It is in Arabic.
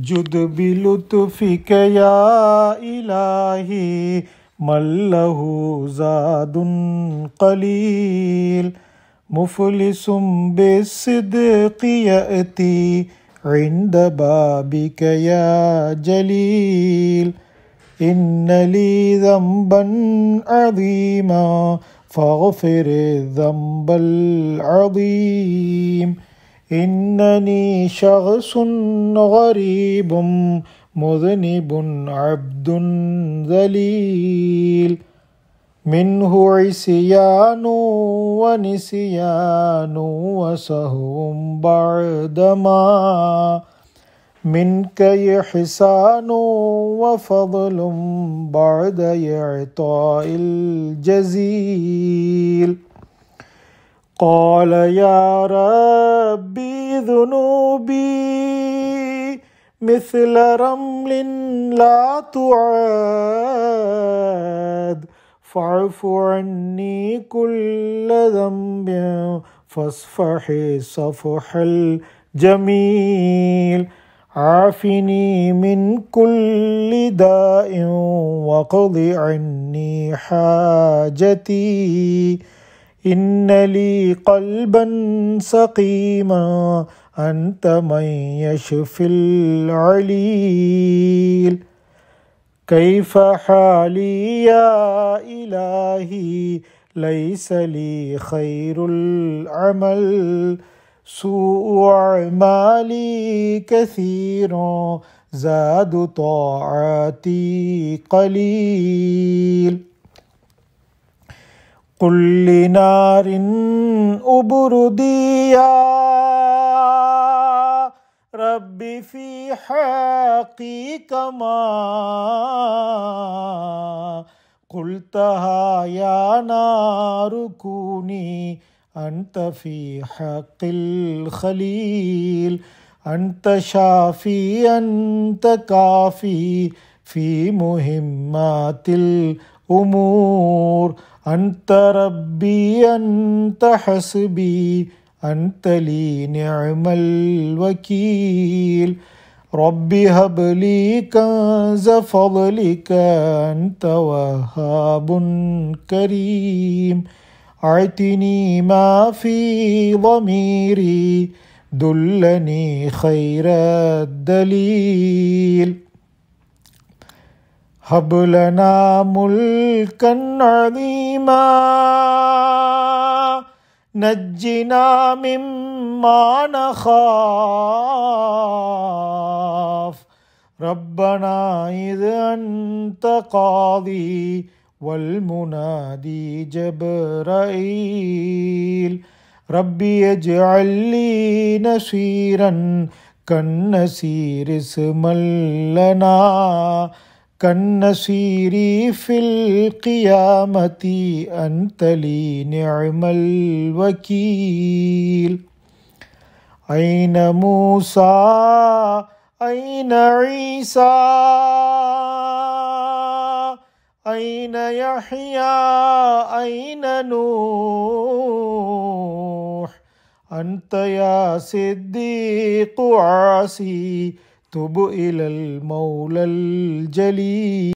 جد بلطفك يا إلهي من له زاد قليل مفلس بالصدق يأتي عند بابك يا جليل إن لي ذنبا عظيما فاغفر الذنب العظيم إنني شخص غريب مذنب عبد ذليل منه عصيان ونسيان وسهو بعدما منك إحسان وفضل بعد إعطاء الجزيل قال يا رب ربي ذنوبي مثل رمل لا تعاد فاعف عني كل ذنب فاصفحي صفح الجميل عافني من كل داء وقض عني حاجتي إن لي قلبا سقيما أنت من يشفي العليل كيف حالي يا إلهي ليس لي خير العمل سوء أعمالي كثيرا زاد طاعاتي قليل كل نار أبردي يا ربي في حقك ما قلتها يا نار كوني أنت في حق الخليل أنت شافي أنت كافي في مهمات أمور أنت ربي أنت حسبي أنت لي نعم الوكيل ربي هب لي كنز فضلك أنت وهاب كريم أعطني ما في ضميري دلني خير الدليل هب لنا ملكا عظيما نجنا مما نخاف ربنا إذا أنت قاضي والمنادي جبرائيل ربي اجعل لي نصيرا كالنسير اسما لنا كالنسير في القيامة أنت لي نعم الوكيل أين موسى أين عيسى أين يحيى أين نوح أنت يا صديق عاصي تب إلى المولى الجليل